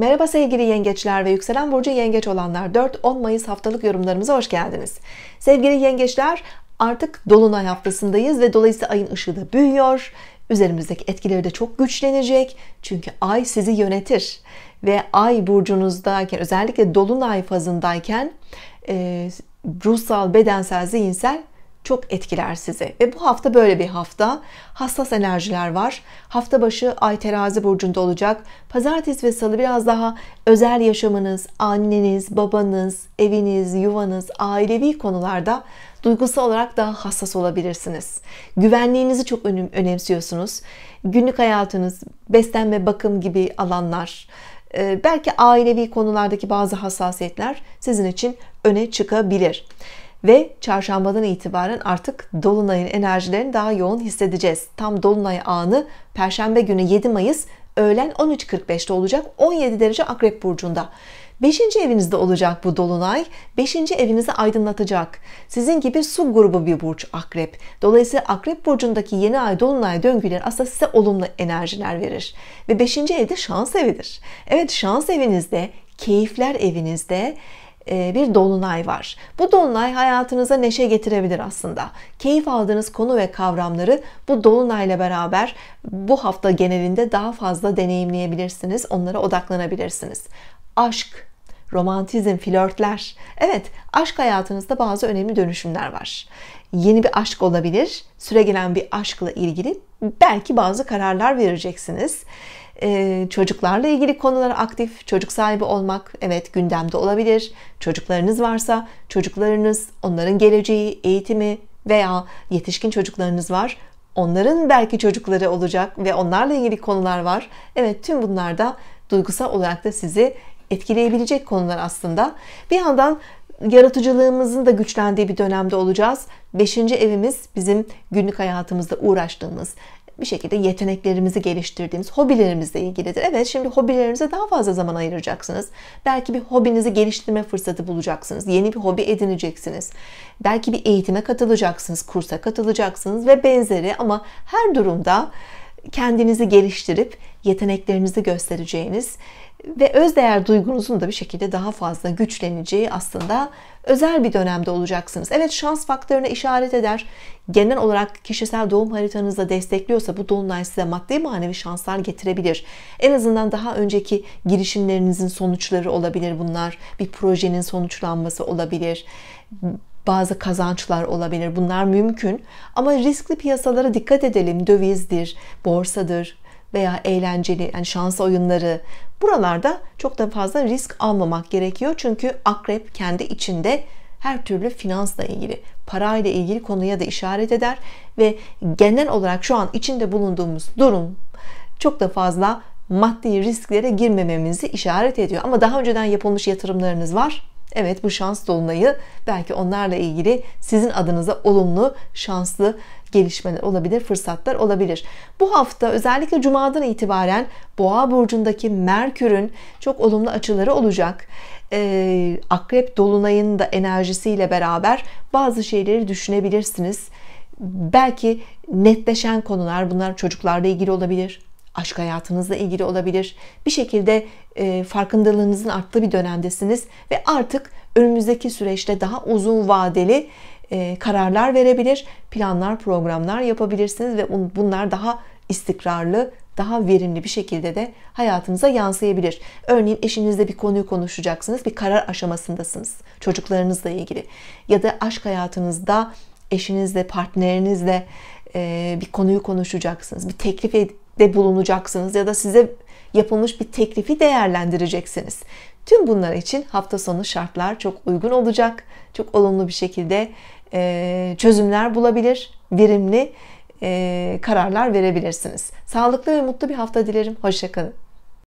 Merhaba sevgili yengeçler ve yükselen burcu yengeç olanlar 4-10 Mayıs haftalık yorumlarımıza hoş geldiniz. Sevgili yengeçler artık dolunay haftasındayız ve dolayısıyla ayın ışığı da büyüyor. Üzerimizdeki etkileri de çok güçlenecek. Çünkü ay sizi yönetir ve ay burcunuzdayken özellikle dolunay fazındayken e, ruhsal, bedensel, zihinsel çok etkiler sizi. Ve bu hafta böyle bir hafta. Hassas enerjiler var. Hafta başı Ay terazi burcunda olacak. Pazartesi ve salı biraz daha özel yaşamınız, anneniz, babanız, eviniz, yuvanız, ailevi konularda duygusal olarak daha hassas olabilirsiniz. Güvenliğinizi çok önemsiyorsunuz. Günlük hayatınız, beslenme, bakım gibi alanlar, e, belki ailevi konulardaki bazı hassasiyetler sizin için öne çıkabilir ve çarşambadan itibaren artık dolunayın enerjilerini daha yoğun hissedeceğiz. Tam dolunay anı perşembe günü 7 Mayıs öğlen 13.45'te olacak 17 derece Akrep burcunda. 5. evinizde olacak bu dolunay. 5. evinizi aydınlatacak. Sizin gibi su grubu bir burç akrep. Dolayısıyla akrep burcundaki yeni ay dolunay döngüleri aslında size olumlu enerjiler verir. Ve 5. evde şans evidir. Evet şans evinizde keyifler evinizde e, bir dolunay var. Bu dolunay hayatınıza neşe getirebilir aslında. Keyif aldığınız konu ve kavramları bu dolunayla beraber bu hafta genelinde daha fazla deneyimleyebilirsiniz. Onlara odaklanabilirsiniz. Aşk, romantizm, flörtler. Evet, aşk hayatınızda bazı önemli dönüşümler var. Yeni bir aşk olabilir. Süregelen bir aşkla ilgili belki bazı kararlar vereceksiniz ee, çocuklarla ilgili konulara aktif, çocuk sahibi olmak evet gündemde olabilir. Çocuklarınız varsa çocuklarınız, onların geleceği, eğitimi veya yetişkin çocuklarınız var. Onların belki çocukları olacak ve onlarla ilgili konular var. Evet tüm bunlar da duygusal olarak da sizi etkileyebilecek konular aslında. Bir yandan yaratıcılığımızın da güçlendiği bir dönemde olacağız. Beşinci evimiz bizim günlük hayatımızda uğraştığımız, bir şekilde yeteneklerimizi geliştirdiğimiz hobilerimizle ilgilidir. Evet şimdi hobilerimize daha fazla zaman ayıracaksınız. Belki bir hobinizi geliştirme fırsatı bulacaksınız. Yeni bir hobi edineceksiniz. Belki bir eğitime katılacaksınız, kursa katılacaksınız ve benzeri ama her durumda kendinizi geliştirip yeteneklerinizi göstereceğiniz ve öz değer duygunuzun da bir şekilde daha fazla güçleneceği aslında özel bir dönemde olacaksınız. Evet şans faktörüne işaret eder. Genel olarak kişisel doğum haritanızda destekliyorsa bu dolunay size maddi manevi şanslar getirebilir. En azından daha önceki girişimlerinizin sonuçları olabilir bunlar. Bir projenin sonuçlanması olabilir bazı kazançlar olabilir. Bunlar mümkün ama riskli piyasalara dikkat edelim. Dövizdir, borsadır veya eğlenceli yani şans oyunları. Buralarda çok da fazla risk almamak gerekiyor. Çünkü akrep kendi içinde her türlü finansla ilgili, parayla ilgili konuya da işaret eder ve genel olarak şu an içinde bulunduğumuz durum çok da fazla maddi risklere girmememizi işaret ediyor. Ama daha önceden yapılmış yatırımlarınız var Evet bu şans dolunayı belki onlarla ilgili sizin adınıza olumlu, şanslı gelişmeler olabilir, fırsatlar olabilir. Bu hafta özellikle cumadan itibaren Boğa burcundaki Merkür'ün çok olumlu açıları olacak. Ee, Akrep dolunayının da enerjisiyle beraber bazı şeyleri düşünebilirsiniz. Belki netleşen konular bunlar çocuklarla ilgili olabilir aşk hayatınızla ilgili olabilir. Bir şekilde e, farkındalığınızın arttığı bir dönemdesiniz ve artık önümüzdeki süreçte daha uzun vadeli e, kararlar verebilir, planlar, programlar yapabilirsiniz ve bunlar daha istikrarlı, daha verimli bir şekilde de hayatınıza yansıyabilir. Örneğin eşinizle bir konuyu konuşacaksınız, bir karar aşamasındasınız çocuklarınızla ilgili ya da aşk hayatınızda eşinizle, partnerinizle e, bir konuyu konuşacaksınız, bir teklif de bulunacaksınız ya da size yapılmış bir teklifi değerlendireceksiniz. Tüm bunlar için hafta sonu şartlar çok uygun olacak. Çok olumlu bir şekilde e, çözümler bulabilir, verimli e, kararlar verebilirsiniz. Sağlıklı ve mutlu bir hafta dilerim. Hoşçakalın.